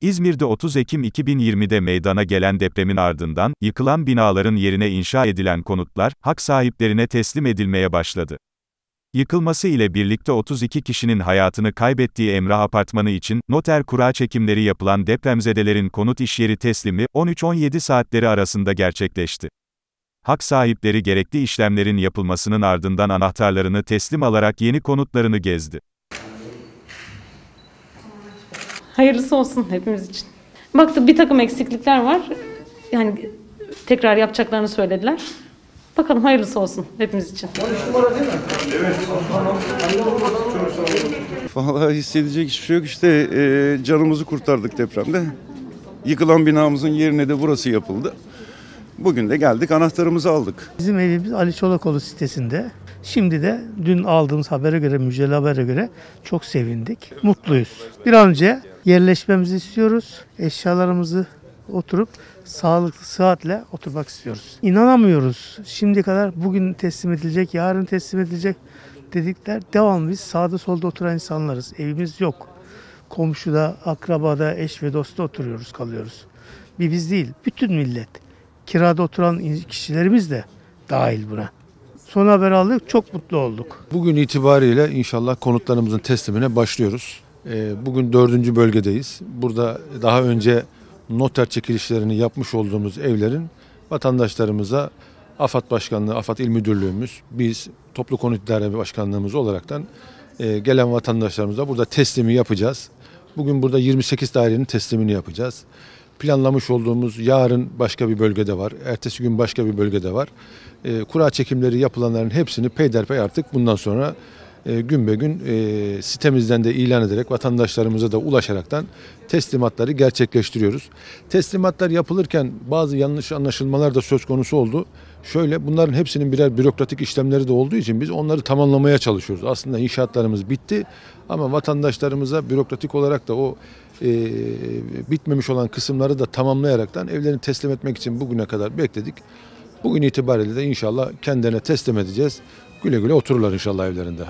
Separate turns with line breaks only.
İzmir'de 30 Ekim 2020'de meydana gelen depremin ardından, yıkılan binaların yerine inşa edilen konutlar, hak sahiplerine teslim edilmeye başladı. Yıkılması ile birlikte 32 kişinin hayatını kaybettiği Emrah Apartmanı için, noter kura çekimleri yapılan depremzedelerin konut işyeri teslimi, 13-17 saatleri arasında gerçekleşti. Hak sahipleri gerekli işlemlerin yapılmasının ardından anahtarlarını teslim alarak yeni konutlarını gezdi.
Hayırlısı olsun hepimiz için. Baktık bir takım eksiklikler var. Yani tekrar yapacaklarını söylediler. Bakalım hayırlısı olsun hepimiz için.
Vallahi hissedecek hiçbir şey yok. İşte e, canımızı kurtardık depremde. Yıkılan binamızın yerine de burası yapıldı. Bugün de geldik anahtarımızı aldık.
Bizim evimiz Ali Çolakoğlu sitesinde. Şimdi de dün aldığımız habere göre, müjdeli habere göre çok sevindik. Mutluyuz. Bir an önce yerleşmemizi istiyoruz. Eşyalarımızı oturup sağlıklı saatle oturmak istiyoruz. İnanamıyoruz. Şimdi kadar bugün teslim edilecek, yarın teslim edilecek dedikler devamlı biz sağda solda oturan insanlarız. Evimiz yok. Komşuda, akrabada, eş ve dosta oturuyoruz, kalıyoruz. Bir biz değil, bütün millet kirada oturan kişilerimiz de dahil buna.
Son haber aldık, çok mutlu olduk. Bugün itibariyle inşallah konutlarımızın teslimine başlıyoruz. Ee, bugün dördüncü bölgedeyiz. Burada daha önce noter çekilişlerini yapmış olduğumuz evlerin vatandaşlarımıza AFAD Başkanlığı, AFAD İl Müdürlüğümüz, biz Toplu Konut İdare Başkanlığımız olaraktan e, gelen vatandaşlarımıza burada teslimi yapacağız. Bugün burada 28 dairenin teslimini yapacağız planlamış olduğumuz yarın başka bir bölgede var, ertesi gün başka bir bölgede var. E, kura çekimleri yapılanların hepsini peyderpey artık bundan sonra e, gün be gün e, sitemizden de ilan ederek vatandaşlarımıza da ulaşaraktan teslimatları gerçekleştiriyoruz. Teslimatlar yapılırken bazı yanlış anlaşılmalar da söz konusu oldu. Şöyle bunların hepsinin birer bürokratik işlemleri de olduğu için biz onları tamamlamaya çalışıyoruz. Aslında inşaatlarımız bitti ama vatandaşlarımıza bürokratik olarak da o e, bitmemiş olan kısımları da tamamlayaraktan evlerini teslim etmek için bugüne kadar bekledik. Bugün itibariyle de inşallah kendilerine teslim edeceğiz. Güle güle otururlar inşallah evlerinde.